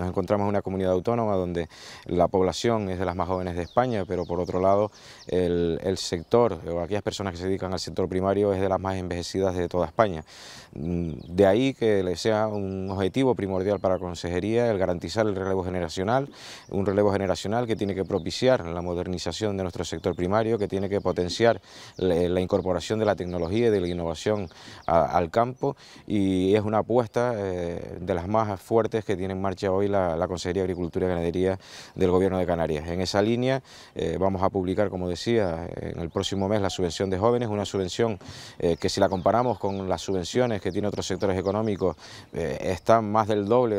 Nos encontramos en una comunidad autónoma donde la población es de las más jóvenes de España, pero por otro lado el, sector o aquellas personas que se dedican al sector primario es de las más envejecidas de toda España. Mm, de ahí que le sea un objetivo primordial para la consejería el garantizar el relevo generacional, un relevo generacional que tiene que propiciar la modernización de nuestro sector primario, que tiene que potenciar la, incorporación de la tecnología y de la innovación al campo y es una apuesta eh, de las más fuertes que tiene en marcha hoy la, Consejería de Agricultura y Ganadería del Gobierno de Canarias. En esa línea eh, vamos a publicar, como decía, en el próximo mes la subvención de jóvenes, una subvención eh, que si la comparamos con las subvenciones que tiene otros sectores económicos, eh, está más del doble,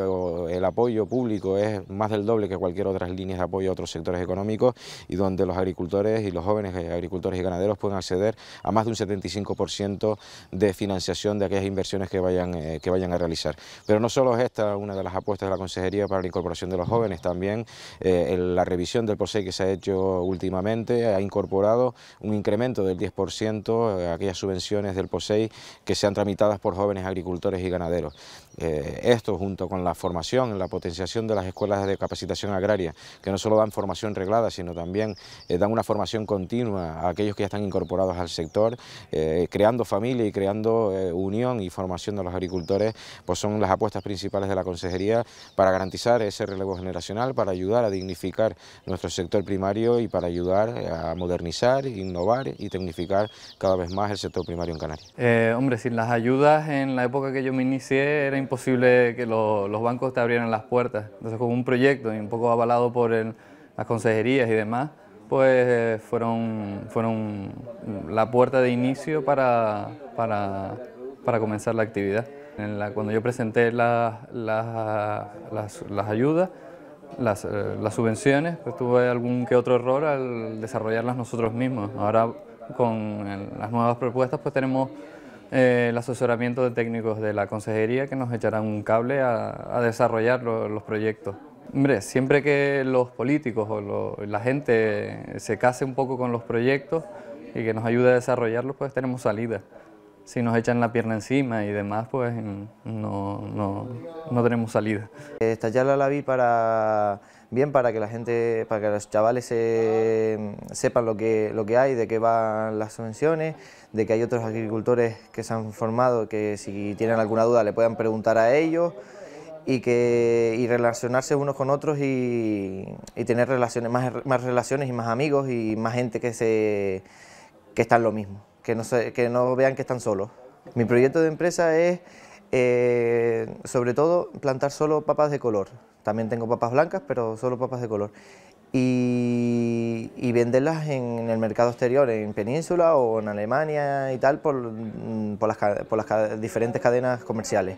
el apoyo público es más del doble que cualquier otra línea de apoyo a otros sectores económicos y donde los agricultores y los jóvenes agricultores y ganaderos pueden acceder a más de un 75% de financiación de aquellas inversiones que vayan, que vayan a realizar. Pero no solo es esta una de las apuestas de la Consejería, para la incorporación de los jóvenes. También eh, la revisión del POSEI que se ha hecho últimamente ha incorporado un incremento del 10% a eh, aquellas subvenciones del POSEI que sean tramitadas por jóvenes agricultores y ganaderos. Eh, esto junto con la formación, la potenciación de las escuelas de capacitación agraria, que no solo dan formación reglada, sino también dan una formación continua a aquellos que ya están incorporados al sector, creando familia y creando unión y formación de los agricultores, pues son las apuestas principales de la consejería para garantizar ese relevo generacional, para ayudar a dignificar nuestro sector primario y para ayudar a modernizar, innovar y tecnificar cada vez más el sector primario en Canarias. Eh, hombre, sin las ayudas en la época que yo me inicié era imposible que los bancos te abrieran las puertas. Entonces con un proyecto y un poco avalado por las consejerías y demás, pues eh, fueron, fueron la puerta de inicio para, para comenzar la actividad cuando yo presenté las, ayudas, eh, las, subvenciones, pues tuve algún que otro error al desarrollarlas nosotros mismos. Ahora con las nuevas propuestas pues tenemos eh, el asesoramiento de técnicos de la consejería que nos echarán un cable a, desarrollar los proyectos. Hombre, siempre que los políticos o la gente se case un poco con los proyectos y que nos ayude a desarrollarlos, pues tenemos salida si nos echan la pierna encima y demás, pues mm, no, no, no tenemos salida. Esta la vi para bien para que la gente, para que los chavales se, sepan lo que, lo que hay, de qué van las subvenciones, de que hay otros agricultores que se han formado, que si tienen alguna duda le puedan preguntar a ellos y que y relacionarse unos con otros y, y tener relaciones, más, más relaciones y más amigos y más gente que se que está en lo mismo que no, vean que están solos. Mi proyecto de empresa es, eh, sobre todo, plantar solo papas de color. También tengo papas blancas, pero solo papas de color. Y y, venderlas en, el mercado exterior, en Península o en Alemania y tal, por, mm, por, las, diferentes cadenas comerciales.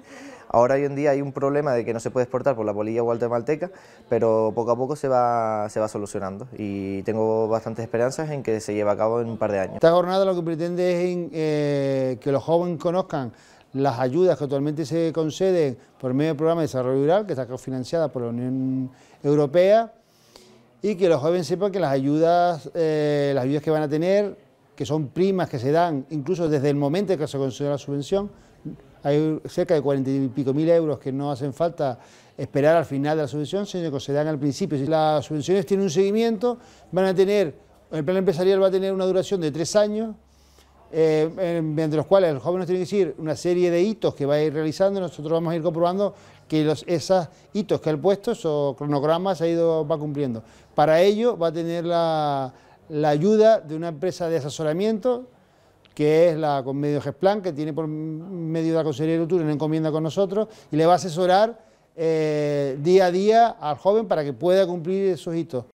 Ahora hoy en día hay un problema de que no se puede exportar por la polilla guatemalteca, pero poco a poco se va, se va solucionando y tengo bastantes esperanzas en que se lleve a cabo en un par de años. Esta jornada lo que pretende es eh, que los jóvenes conozcan las ayudas que actualmente se conceden por medio del programa de desarrollo rural, que está financiada por la Unión Europea, y que los jóvenes sepan que las ayudas, eh, las ayudas que van a tener, que son primas que se dan, incluso desde el momento en que se considera la subvención, hay cerca de cuarenta y pico mil euros que no hacen falta esperar al final de la subvención, sino que se dan al principio. Si las subvenciones tienen un seguimiento, van a tener, el plan empresarial va a tener una duración de tres años, eh, entre mediante los cuales los jóvenes tiene que decir una serie de hitos que va a ir realizando, nosotros vamos a ir comprobando que los, esos hitos que ha puesto, esos cronogramas, ha ido, va cumpliendo. Para ello va a tener la, ayuda de una empresa de asesoramiento, que es la con medio Gesplan, que tiene por medio de la Consejería de Cultura una encomienda con nosotros, y le va a asesorar eh, día a día al joven para que pueda cumplir esos hitos.